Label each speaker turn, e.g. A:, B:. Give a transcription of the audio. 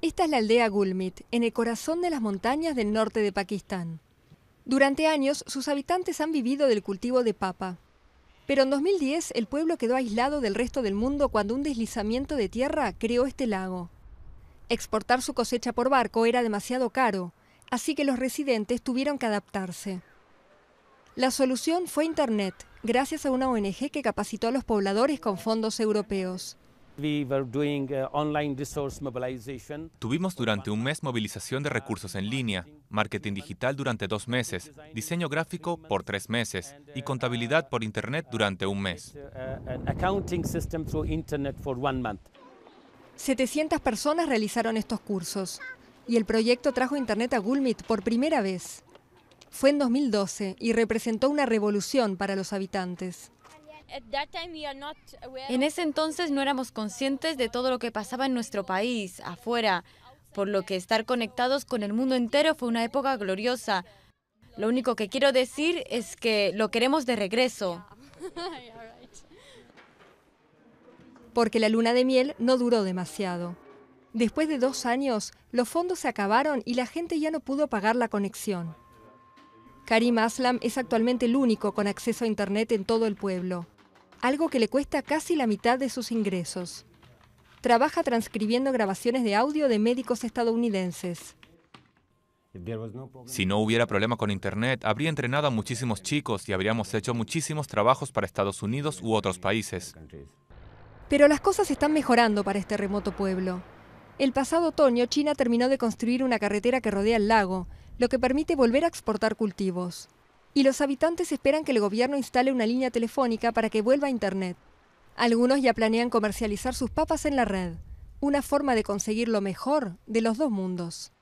A: Esta es la aldea Gulmit, en el corazón de las montañas del norte de Pakistán. Durante años, sus habitantes han vivido del cultivo de papa. Pero en 2010, el pueblo quedó aislado del resto del mundo cuando un deslizamiento de tierra creó este lago. Exportar su cosecha por barco era demasiado caro, así que los residentes tuvieron que adaptarse. La solución fue Internet, gracias a una ONG que capacitó a los pobladores con fondos europeos.
B: Uh, Tuvimos durante un mes movilización de recursos en línea, marketing digital durante dos meses, diseño gráfico por tres meses y contabilidad por Internet durante un mes.
A: 700 uh, personas realizaron estos cursos y el proyecto trajo Internet a Gulmit por primera vez. Fue en 2012 y representó una revolución para los habitantes. En ese entonces no éramos conscientes de todo lo que pasaba en nuestro país, afuera, por lo que estar conectados con el mundo entero fue una época gloriosa. Lo único que quiero decir es que lo queremos de regreso. Porque la luna de miel no duró demasiado. Después de dos años, los fondos se acabaron y la gente ya no pudo pagar la conexión. Karim Aslam es actualmente el único con acceso a Internet en todo el pueblo algo que le cuesta casi la mitad de sus ingresos. Trabaja transcribiendo grabaciones de audio de médicos estadounidenses.
B: Si no hubiera problema con Internet, habría entrenado a muchísimos chicos y habríamos hecho muchísimos trabajos para Estados Unidos u otros países.
A: Pero las cosas están mejorando para este remoto pueblo. El pasado otoño, China terminó de construir una carretera que rodea el lago, lo que permite volver a exportar cultivos y los habitantes esperan que el gobierno instale una línea telefónica para que vuelva a Internet. Algunos ya planean comercializar sus papas en la red, una forma de conseguir lo mejor de los dos mundos.